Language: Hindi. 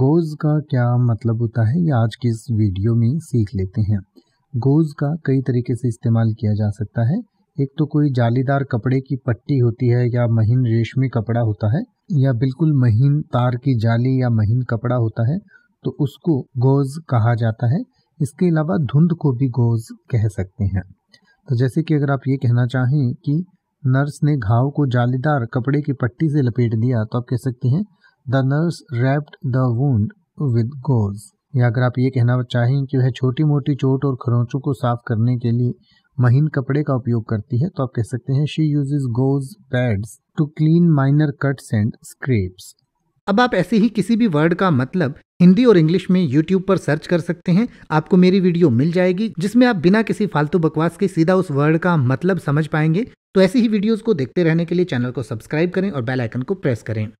गोज़ का क्या मतलब होता है ये आज की इस वीडियो में सीख लेते हैं गोज़ का कई तरीके से इस्तेमाल किया जा सकता है एक तो कोई जालीदार कपड़े की पट्टी होती है या महीन रेशमी कपड़ा होता है या बिल्कुल महीन तार की जाली या महीन कपड़ा होता है तो उसको गोज़ कहा जाता है इसके अलावा धुंध को भी गोज़ कह सकते हैं तो जैसे कि अगर आप ये कहना चाहें कि नर्स ने घाव को जालीदार कपड़े की पट्टी से लपेट दिया तो आप कह सकते हैं the nurse wrapped the wound with gauze या अगर आप ये कहना चाहें कि वह छोटी मोटी चोट और खरोंचों को साफ करने के लिए महीन कपड़े का उपयोग करती है तो आप कह सकते हैं she use gauze pads to clean minor cuts and scrapes अब आप ऐसे ही किसी भी वर्ड का मतलब हिंदी और इंग्लिश में यूट्यूब पर सर्च कर सकते हैं आपको मेरी वीडियो मिल जाएगी जिसमें आप बिना किसी फालतू बकवास के सीधा उस वर्ड का मतलब समझ पाएंगे तो ऐसी ही वीडियोस को देखते रहने के लिए चैनल को सब्सक्राइब करें और बेल आइकन को प्रेस करें